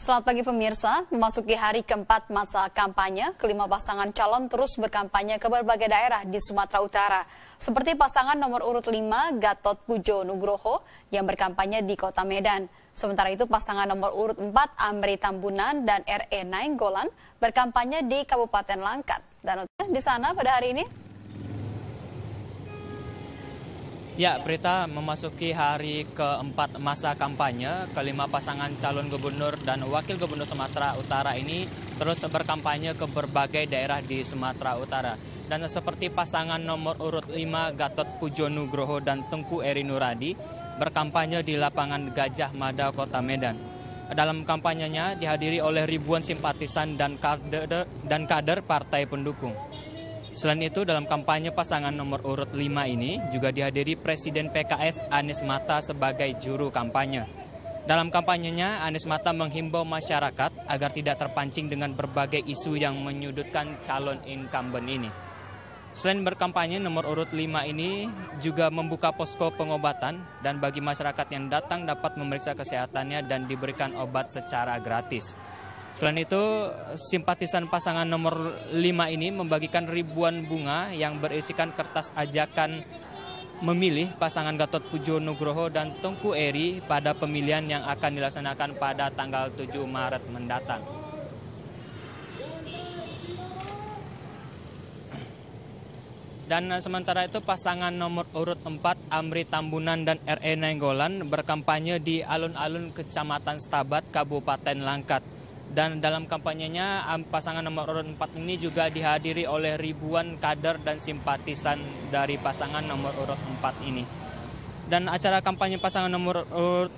Selamat pagi pemirsa, memasuki hari keempat masa kampanye, kelima pasangan calon terus berkampanye ke berbagai daerah di Sumatera Utara. Seperti pasangan nomor urut 5 Gatot Pujo Nugroho yang berkampanye di kota Medan. Sementara itu pasangan nomor urut 4 Amri Tambunan dan RE Nainggolan berkampanye di Kabupaten Langkat. Dan di sana pada hari ini Ya, berita memasuki hari keempat masa kampanye, kelima pasangan calon gubernur dan wakil gubernur Sumatera Utara ini terus berkampanye ke berbagai daerah di Sumatera Utara. Dan seperti pasangan nomor urut 5 Gatot Pujo Nugroho dan Tengku Eri Nuradi berkampanye di lapangan Gajah Mada Kota Medan. Dalam kampanyenya dihadiri oleh ribuan simpatisan dan kader, dan kader partai pendukung. Selain itu dalam kampanye pasangan nomor urut 5 ini juga dihadiri Presiden PKS Anies Mata sebagai juru kampanye. Dalam kampanyenya, Anies Mata menghimbau masyarakat agar tidak terpancing dengan berbagai isu yang menyudutkan calon incumbent ini. Selain berkampanye, nomor urut 5 ini juga membuka posko pengobatan dan bagi masyarakat yang datang dapat memeriksa kesehatannya dan diberikan obat secara gratis. Selain itu, simpatisan pasangan nomor 5 ini membagikan ribuan bunga yang berisikan kertas ajakan memilih pasangan Gatot Pujo Nugroho dan Tengku Eri pada pemilihan yang akan dilaksanakan pada tanggal 7 Maret mendatang. Dan sementara itu pasangan nomor urut 4 Amri Tambunan dan RE Nenggolan berkampanye di alun-alun Kecamatan Stabat, Kabupaten Langkat. Dan dalam kampanyenya pasangan nomor urut 4 ini juga dihadiri oleh ribuan kader dan simpatisan dari pasangan nomor urut 4 ini. Dan acara kampanye pasangan nomor urut,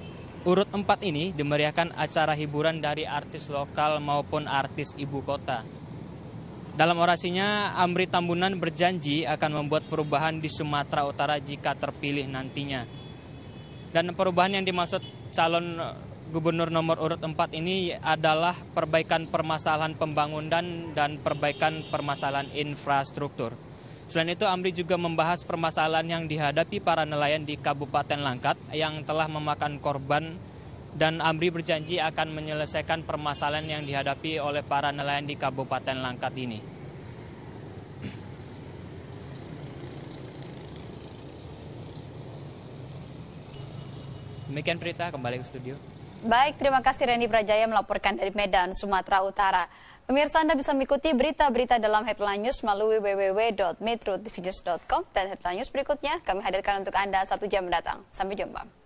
urut 4 ini dimeriahkan acara hiburan dari artis lokal maupun artis ibu kota. Dalam orasinya, Amri Tambunan berjanji akan membuat perubahan di Sumatera Utara jika terpilih nantinya. Dan perubahan yang dimaksud calon gubernur nomor urut 4 ini adalah perbaikan permasalahan pembangunan dan perbaikan permasalahan infrastruktur. Selain itu, Amri juga membahas permasalahan yang dihadapi para nelayan di Kabupaten Langkat yang telah memakan korban dan Amri berjanji akan menyelesaikan permasalahan yang dihadapi oleh para nelayan di Kabupaten Langkat ini. Demikian berita, kembali ke studio. Baik, terima kasih Reni Prajaya melaporkan dari Medan, Sumatera Utara. Pemirsa Anda bisa mengikuti berita-berita dalam Headline News melalui www.metrotvnews.com dan Headline News berikutnya kami hadirkan untuk Anda satu jam mendatang. Sampai jumpa.